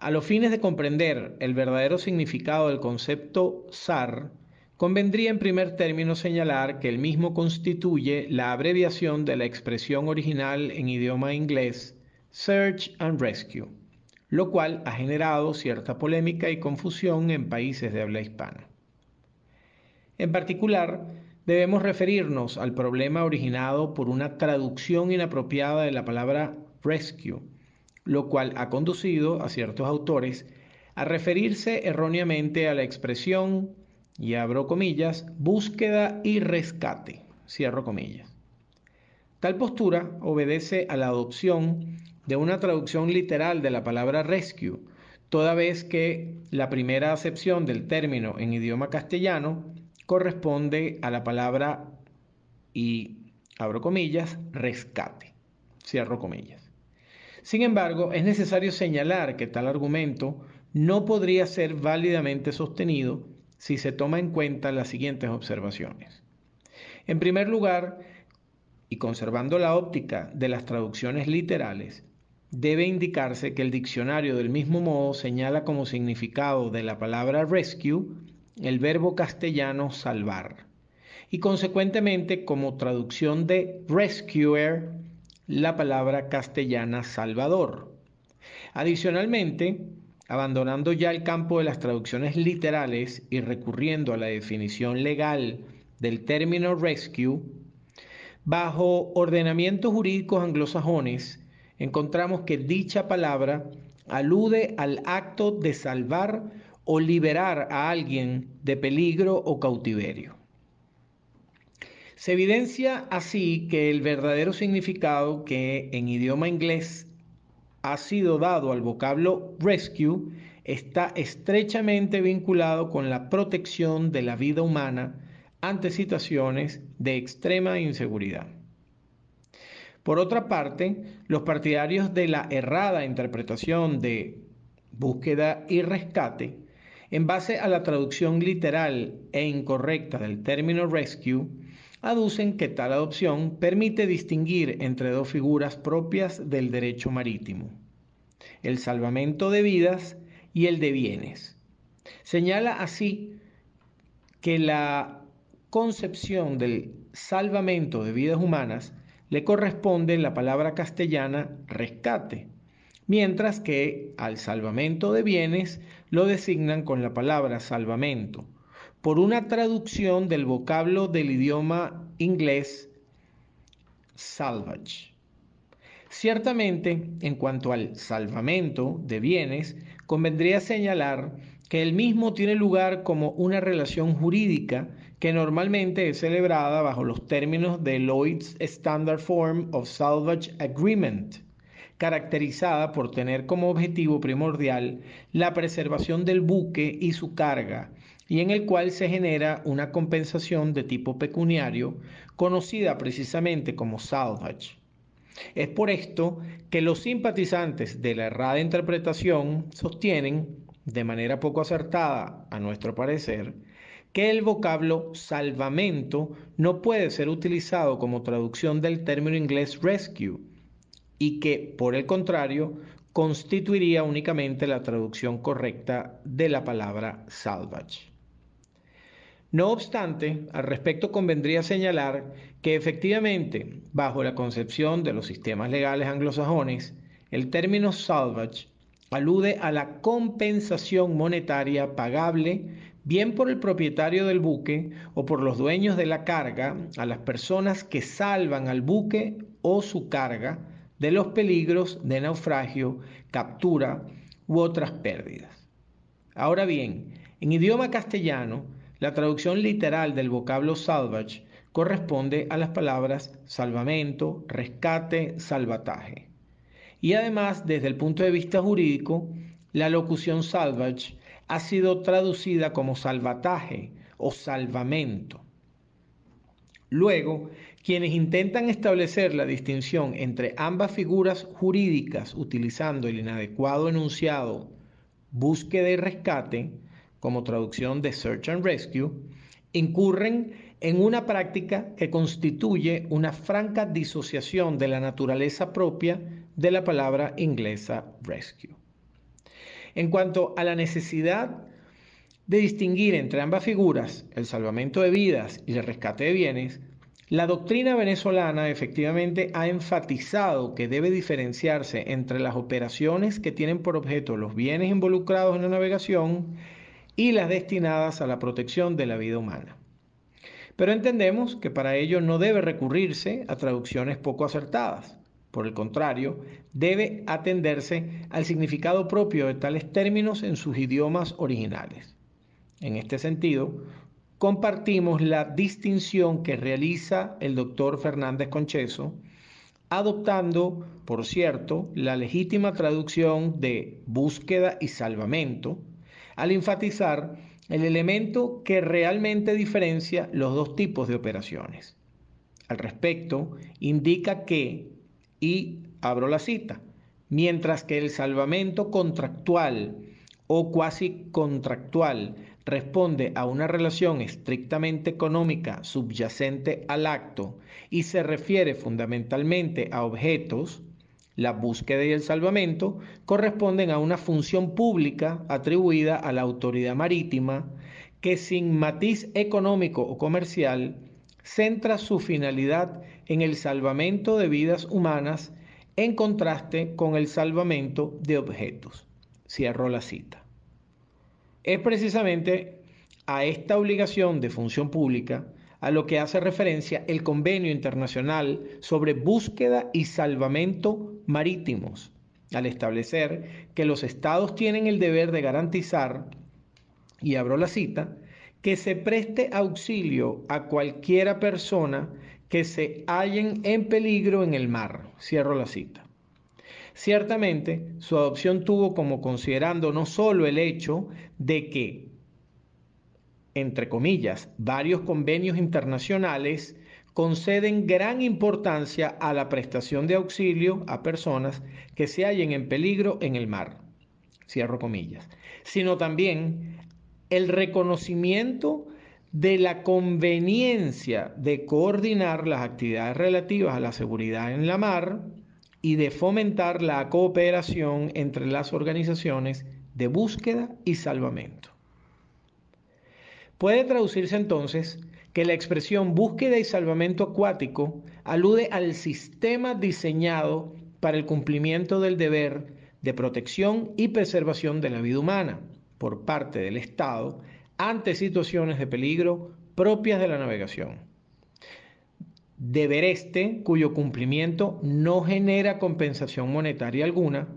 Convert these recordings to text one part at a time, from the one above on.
A los fines de comprender el verdadero significado del concepto SAR, convendría en primer término señalar que el mismo constituye la abreviación de la expresión original en idioma inglés Search and Rescue, lo cual ha generado cierta polémica y confusión en países de habla hispana. En particular, debemos referirnos al problema originado por una traducción inapropiada de la palabra rescue lo cual ha conducido a ciertos autores a referirse erróneamente a la expresión, y abro comillas, búsqueda y rescate, cierro comillas. Tal postura obedece a la adopción de una traducción literal de la palabra rescue, toda vez que la primera acepción del término en idioma castellano corresponde a la palabra y abro comillas, rescate, cierro comillas. Sin embargo, es necesario señalar que tal argumento no podría ser válidamente sostenido si se toma en cuenta las siguientes observaciones. En primer lugar, y conservando la óptica de las traducciones literales, debe indicarse que el diccionario del mismo modo señala como significado de la palabra rescue el verbo castellano salvar y consecuentemente como traducción de rescuer la palabra castellana Salvador. Adicionalmente, abandonando ya el campo de las traducciones literales y recurriendo a la definición legal del término rescue, bajo ordenamientos jurídicos anglosajones encontramos que dicha palabra alude al acto de salvar o liberar a alguien de peligro o cautiverio. Se evidencia así que el verdadero significado que en idioma inglés ha sido dado al vocablo rescue está estrechamente vinculado con la protección de la vida humana ante situaciones de extrema inseguridad. Por otra parte, los partidarios de la errada interpretación de búsqueda y rescate, en base a la traducción literal e incorrecta del término rescue, aducen que tal adopción permite distinguir entre dos figuras propias del derecho marítimo, el salvamento de vidas y el de bienes. Señala así que la concepción del salvamento de vidas humanas le corresponde la palabra castellana rescate, mientras que al salvamento de bienes lo designan con la palabra salvamento por una traducción del vocablo del idioma inglés salvage. Ciertamente, en cuanto al salvamento de bienes, convendría señalar que el mismo tiene lugar como una relación jurídica que normalmente es celebrada bajo los términos de Lloyd's Standard Form of Salvage Agreement, caracterizada por tener como objetivo primordial la preservación del buque y su carga, y en el cual se genera una compensación de tipo pecuniario conocida precisamente como salvage. Es por esto que los simpatizantes de la errada interpretación sostienen, de manera poco acertada a nuestro parecer, que el vocablo salvamento no puede ser utilizado como traducción del término inglés rescue y que, por el contrario, constituiría únicamente la traducción correcta de la palabra salvage. No obstante, al respecto convendría señalar que efectivamente, bajo la concepción de los sistemas legales anglosajones, el término salvage alude a la compensación monetaria pagable bien por el propietario del buque o por los dueños de la carga a las personas que salvan al buque o su carga de los peligros de naufragio, captura u otras pérdidas. Ahora bien, en idioma castellano, la traducción literal del vocablo salvage corresponde a las palabras salvamento, rescate, salvataje. Y además, desde el punto de vista jurídico, la locución salvage ha sido traducida como salvataje o salvamento. Luego, quienes intentan establecer la distinción entre ambas figuras jurídicas utilizando el inadecuado enunciado búsqueda y rescate, como traducción de Search and Rescue, incurren en una práctica que constituye una franca disociación de la naturaleza propia de la palabra inglesa rescue. En cuanto a la necesidad de distinguir entre ambas figuras, el salvamento de vidas y el rescate de bienes, la doctrina venezolana efectivamente ha enfatizado que debe diferenciarse entre las operaciones que tienen por objeto los bienes involucrados en la navegación y las destinadas a la protección de la vida humana. Pero entendemos que para ello no debe recurrirse a traducciones poco acertadas. Por el contrario, debe atenderse al significado propio de tales términos en sus idiomas originales. En este sentido, compartimos la distinción que realiza el doctor Fernández Concheso, adoptando, por cierto, la legítima traducción de búsqueda y salvamento, al enfatizar el elemento que realmente diferencia los dos tipos de operaciones. Al respecto, indica que, y abro la cita, mientras que el salvamento contractual o cuasi contractual responde a una relación estrictamente económica subyacente al acto y se refiere fundamentalmente a objetos, la búsqueda y el salvamento, corresponden a una función pública atribuida a la autoridad marítima que sin matiz económico o comercial centra su finalidad en el salvamento de vidas humanas en contraste con el salvamento de objetos. Cierro la cita. Es precisamente a esta obligación de función pública a lo que hace referencia el Convenio Internacional sobre Búsqueda y Salvamento Marítimos, al establecer que los estados tienen el deber de garantizar, y abro la cita, que se preste auxilio a cualquiera persona que se hallen en peligro en el mar. Cierro la cita. Ciertamente, su adopción tuvo como considerando no solo el hecho de que entre comillas, varios convenios internacionales conceden gran importancia a la prestación de auxilio a personas que se hallen en peligro en el mar, cierro comillas, sino también el reconocimiento de la conveniencia de coordinar las actividades relativas a la seguridad en la mar y de fomentar la cooperación entre las organizaciones de búsqueda y salvamento. Puede traducirse entonces que la expresión búsqueda y salvamento acuático alude al sistema diseñado para el cumplimiento del deber de protección y preservación de la vida humana por parte del Estado ante situaciones de peligro propias de la navegación. Deber este cuyo cumplimiento no genera compensación monetaria alguna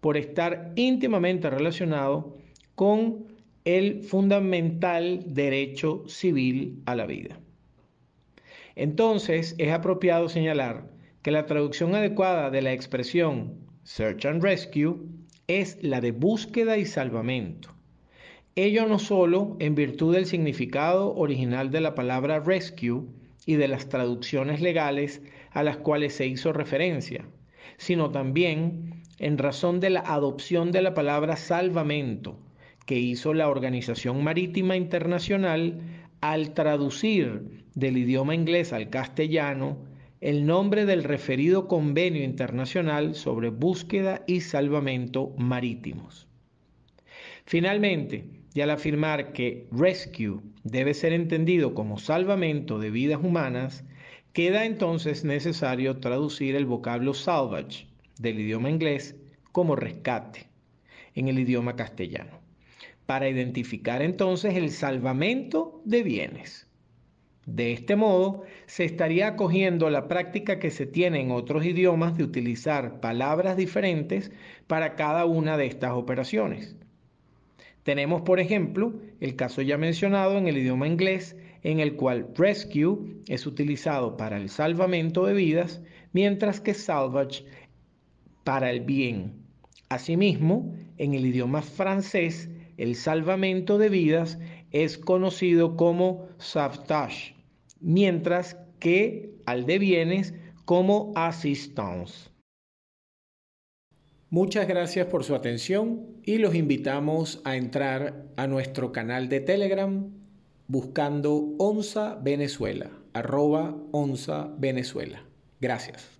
por estar íntimamente relacionado con el fundamental derecho civil a la vida. Entonces, es apropiado señalar que la traducción adecuada de la expresión search and rescue es la de búsqueda y salvamento. Ello no solo en virtud del significado original de la palabra rescue y de las traducciones legales a las cuales se hizo referencia, sino también en razón de la adopción de la palabra salvamento que hizo la Organización Marítima Internacional al traducir del idioma inglés al castellano el nombre del referido convenio internacional sobre búsqueda y salvamento marítimos. Finalmente, y al afirmar que rescue debe ser entendido como salvamento de vidas humanas, queda entonces necesario traducir el vocablo salvage del idioma inglés como rescate en el idioma castellano para identificar entonces el salvamento de bienes. De este modo, se estaría acogiendo la práctica que se tiene en otros idiomas de utilizar palabras diferentes para cada una de estas operaciones. Tenemos, por ejemplo, el caso ya mencionado en el idioma inglés, en el cual rescue es utilizado para el salvamento de vidas, mientras que salvage para el bien. Asimismo, en el idioma francés, el salvamento de vidas es conocido como saftash, mientras que al de bienes como assistance. Muchas gracias por su atención y los invitamos a entrar a nuestro canal de Telegram buscando Onza Venezuela, arroba Onza Venezuela. Gracias.